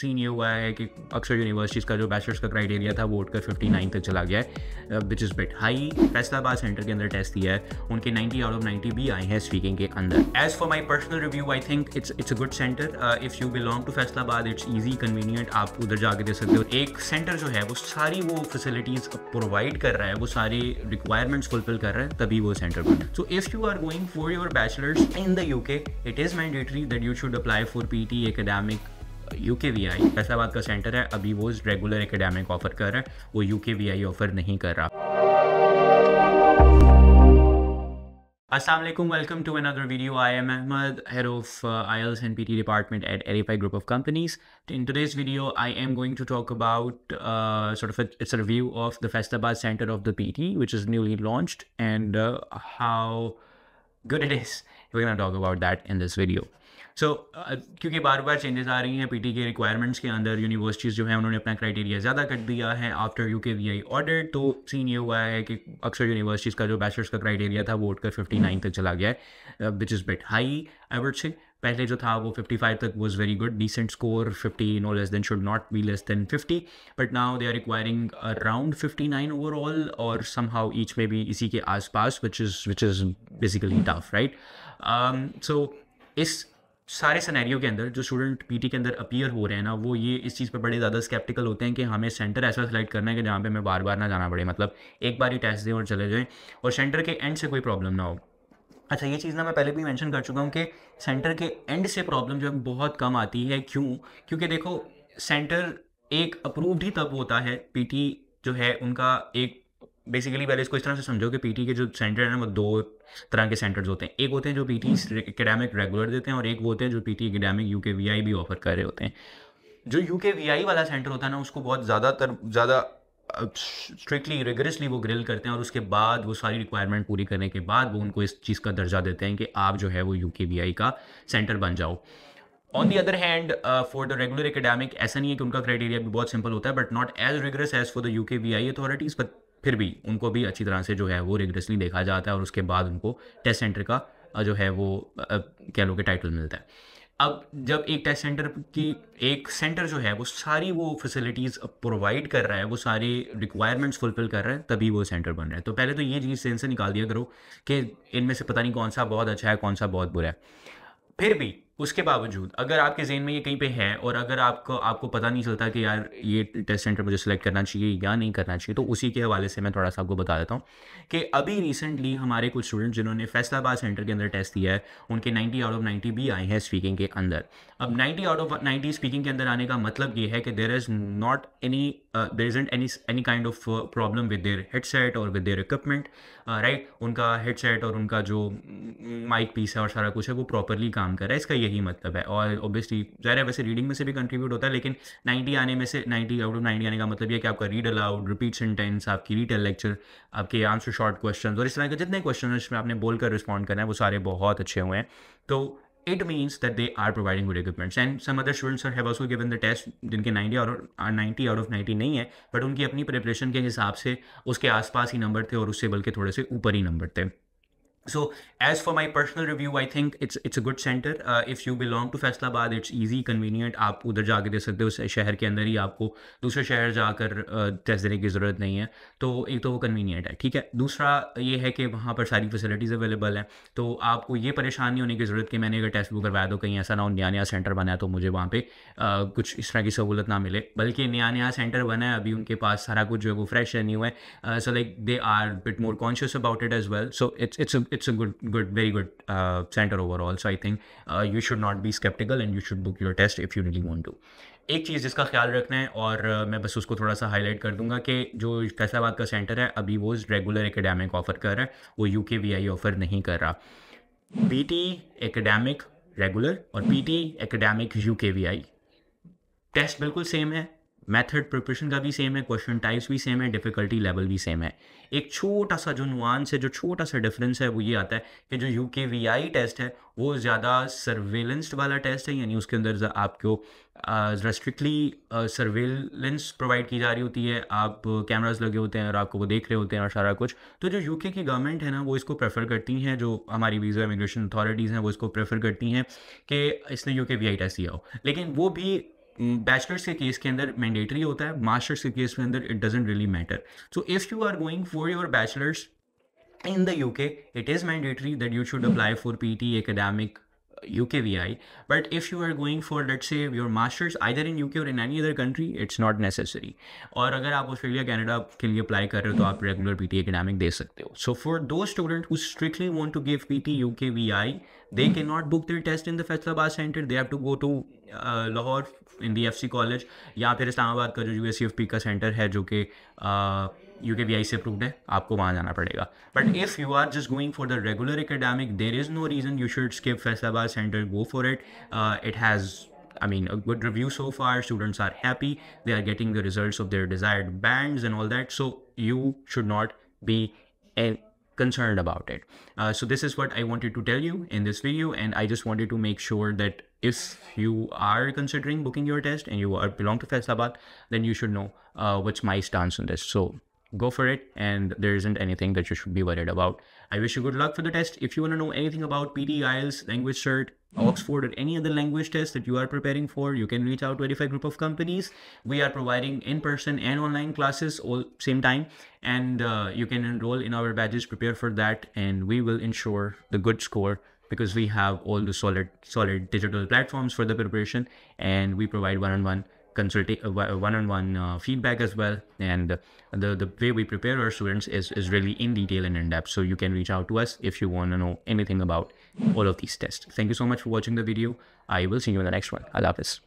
Scene ये हुआ है कि अक्सर यूनिवर्सिटीज़ का जो बैचलर्स का क्राइटेरिया था वो उठकर फिफ्टी नाइन तक चला गया है which is bit high Faisalabad centre के अंदर टेस्ट दिया है उनके नाइन्टी आउट ऑफ नाइन्टी भी आए हैं स्पीकिंग के अंदर as for my personal review I think it's it's a good centre if you belong to Faisalabad it's easy convenient आप उधर जाके दे सकते हो एक सेंटर जो है वो सारी वो फैसिलिटीज़ प्रोवाइड कर रहा है वो सारी रिक्वायरमेंट्स फुलफिल कर रहा है तभी वो सेंटर बना so if you are going for your bachelors in the U K it is mandatory that you should apply for P T academic UK V I Faisalabad का सेंटर है अभी वो रेगुलर एकेडमिक ऑफर कर रहा है वो UK V I offer नहीं कर रहा अस्सलाम welcome to another video I am Ahmad head of I L and P T department at एरीफाई group of companies in today's video I am going to talk about its review of the Faisalabad centre of the P T which is newly launched and how good it is talk about that in this video so so, uh, क्योंकि बार बार changes आ रही हैं PT के requirements के अंदर universities जो हैं उन्होंने अपना क्राइटेरिया ज़्यादा कर दिया है after U K V I order तो सीन ये हुआ है कि अक्सर यूनिवर्सिटीज़ का जो बैचलर्स का क्राइटेरिया था वो उठकर फिफ्टी नाइन तक चला गया है which is bit high I would से पहले जो था वो फिफ्टी फाइव तक was very good decent score fifty no less than should not be less than fifty but now they are requiring around fifty nine overall और somehow each में भी इसी के पास which is which is basically tough right so इस सारे scenario के अंदर जो स्टूडेंट पीटी के अंदर अपीयर हो रहे हैं ना वो ये इस चीज़ पर बड़े ज़्यादा स्केप्टिकल होते हैं कि हमें सेंटर ऐसा सेलेक्ट करना है कि जहाँ पे हमें बार बार ना जाना पड़े मतलब एक बार ही टेस्ट दें और चले जाएँ और सेंटर के एंड से कोई प्रॉब्लम ना हो अच्छा ये चीज़ ना मैं पहले भी मैंशन कर चुका हूँ कि सेंटर के एंड से प्रॉब्लम जो है बहुत कम आती है क्यों क्योंकि देखो सेंटर एक अप्रूव्ड ही तब होता है पीटी जो है उनका एक बेसिकली पहले इसको इस तरह से समझो कि पीटी के जो सेंटर हैं वो दो तरह के सेंटर्स होते हैं एक होते हैं जो पीटी एकेडमिक रेगुलर देते हैं और एक वो होते हैं जो PT academic U K V I भी ऑफर कर रहे होते हैं जो यू के वी आई वाला सेंटर होता है ना उसको बहुत ज़्यादातर ज़्यादा स्ट्रिक्टली रिगरसली वो ग्रिल करते हैं और उसके बाद वो सारी रिक्वायरमेंट पूरी करने के बाद वो उनको इस चीज़ का दर्जा देते हैं कि आप जो है वो यू के वी आई का सेंटर बन जाओ on the other hand for the regular academic ऐसा नहीं है कि उनका क्राइटेरिया भी बहुत सिंपल होता है but not as rigorous as for the U K V I authorities but फिर भी उनको भी अच्छी तरह से जो है वो रिग्रेसली देखा जाता है और उसके बाद उनको टेस्ट सेंटर का जो है वो कह लो कि टाइटल मिलता है अब जब एक टेस्ट सेंटर की एक सेंटर जो है वो सारी वो फैसिलिटीज़ प्रोवाइड कर रहा है वो सारी रिक्वायरमेंट्स फुलफिल कर रहा है तभी वो सेंटर बन रहा है तो पहले तो ये चीज़ सेंस से निकाल दिया करो कि इनमें से पता नहीं कौन सा बहुत अच्छा है कौन सा बहुत बुरा है फिर भी उसके बावजूद अगर आपके जहन में ये कहीं पे है और अगर आपको आपको पता नहीं चलता कि यार ये टेस्ट सेंटर मुझे सेलेक्ट करना चाहिए या नहीं करना चाहिए तो उसी के हवाले से मैं थोड़ा सा आपको बता देता हूँ कि अभी रिसेंटली हमारे कुछ स्टूडेंट जिन्होंने फैसलाबाद सेंटर के अंदर टेस्ट दिया है उनके नाइन्टी आउट ऑफ नाइन्टी भी आए हैं स्पीकिंग के अंदर अब ninety out of ninety speaking के अंदर आने का मतलब ये है कि there is not any there isn't any any kind of problem with their headset और विद देयर इक्विपमेंट राइट उनका हेडसेट और उनका जो माइक mm, पीस है और सारा कुछ है वो प्रॉपरली काम कर रहा है इसका ये यही मतलब है और ओबियसली ज़ाहिर है वैसे रीडिंग में से भी कंट्रीब्यूट होता है लेकिन नाइन्टी आने में से नाइन्टी आउट ऑफ नाइन्टी आने का मतलब यह कि आपका रीड अलाउड रिपीट सेंटेंस आपकी रीटेल लेक्चर आपके आंसर शॉर्ट क्वेश्चन और इस तरह के जितने क्वेश्चन इसमें आपने बोलकर रिस्पॉन्ड करना है वो सारे बहुत अच्छे हुए हैं तो it means means they are providing good equipments and some other students are have also given the test जिनके 90 और 90 आउट ऑफ 90 नहीं है बट उनकी अपनी प्रिपरेशन के हिसाब से उसके आसपास ही नंबर थे और उससे बल्कि थोड़े से ऊपर ही नंबर थे so as for my personal review i think it's it's a good center uh, if you belong to Faisalabad it's easy convenient आप उधर जाके दे सकते हो शहर के अंदर ही आपको दूसरे शहर जाकर टेस्ट uh, देने की ज़रूरत नहीं है तो एक तो वो कन्वीनियंट है ठीक है दूसरा ये है कि वहाँ पर सारी फैसिलिटीज़ अवेलेबल हैं तो आपको ये परेशान नहीं होने की ज़रूरत कि मैंने अगर टेस्ट बुक करवाया तो कहीं ऐसा ना हो नया नया सेंटर बना तो मुझे वहाँ पर uh, कुछ इस तरह की सहूलत ना मिले बल्कि नया नया सेंटर बना है अभी उनके पास सारा कुछ जो है वो फ्रेश है न्यू है so like they are bit more conscious about it as well so it's it's it's a good, good, very good uh, center overall. So I think uh, you should not be skeptical and you should book your test if you really want to. एक चीज़ जिसका ख्याल रखना है और uh, मैं बस उसको थोड़ा सा हाईलाइट कर दूंगा कि जो फैसलाबाद का सेंटर है अभी वो रेगुलर एकेडमिक ऑफ़र कर रहा है वो you K V I offer नहीं कर रहा पी टी एकेडमिक रेगुलर और P T academic U K V I test बिल्कुल सेम है मेथड प्रिपरेशन का भी सेम है क्वेश्चन टाइप्स भी सेम है डिफिकल्टी लेवल भी सेम है एक छोटा सा जो नुआंस है जो छोटा सा डिफरेंस है वो ये आता है कि जो you K V I test है वो ज़्यादा सर्वेलेंस्ड वाला टेस्ट है यानी उसके अंदर आपको रेस्ट्रिक्टली स्ट्रिक्टली सर्वेलेंस प्रोवाइड की जा रही होती है आप कैमराज लगे होते हैं और आपको वो देख रहे होते हैं और सारा कुछ तो जो के की गवर्नमेंट है ना वो इसको प्रेफर करती हैं जो हमारी वीज़ा इमिग्रेशन अथॉरिटीज़ हैं वो इसको प्रेफर करती हैं कि इसने you K V I test दिया हो लेकिन वो भी बैचलर्स mm, के केस के अंदर मैंडेटरी होता है मास्टर्स के केस के अंदर it doesn't really matter so if you are going for your bachelors in the UK it is mandatory that you should apply for P T academic UKVI. But if you are going for, let's say, your master's either in UK or in any other country, it's not necessary. और if you Australia Canada के लिए apply कर रहे हो तो आप regular P T academic दे सकते हो so for those student who strictly want to they cannot book their test in the Faisalabad center. They have to go to uh, Lahore in the FC college या फिर इस्लामाबाद का जो U S C F P का centre U K P से approved है आपको वहाँ जाना पड़ेगा but if you are just going for the regular academic there is no reason you should skip Faisalabad centre go for it it has I mean, a good review so far. Students are happy. They are getting the results of their desired bands and all that. So you should not be eh, concerned about it. Uh, so this is what I wanted to tell you in this video. And I just wanted to make sure that if you are considering booking your test and you are, belong to Faisalabad, then you should know uh, what's my stance on this. So go for it and there isn't anything that you should be worried about i wish you good luck for the test if you want to know anything about pd ielts language cert oxford or any other language test that you are preparing for you can reach out to edify group of companies we are providing in-person and online classes all same time and uh, you can enroll in our badges prepare for that and we will ensure the good score because we have all the solid solid digital platforms for the preparation and we provide one-on-one consulta- uh, uh, one-on-one uh, feedback as well. And the, the way we prepare our students is, is really in detail and in depth. So you can reach out to us if you want to know anything about all of these tests. Thank you so much for watching the video. I will see you in the next one. I love this.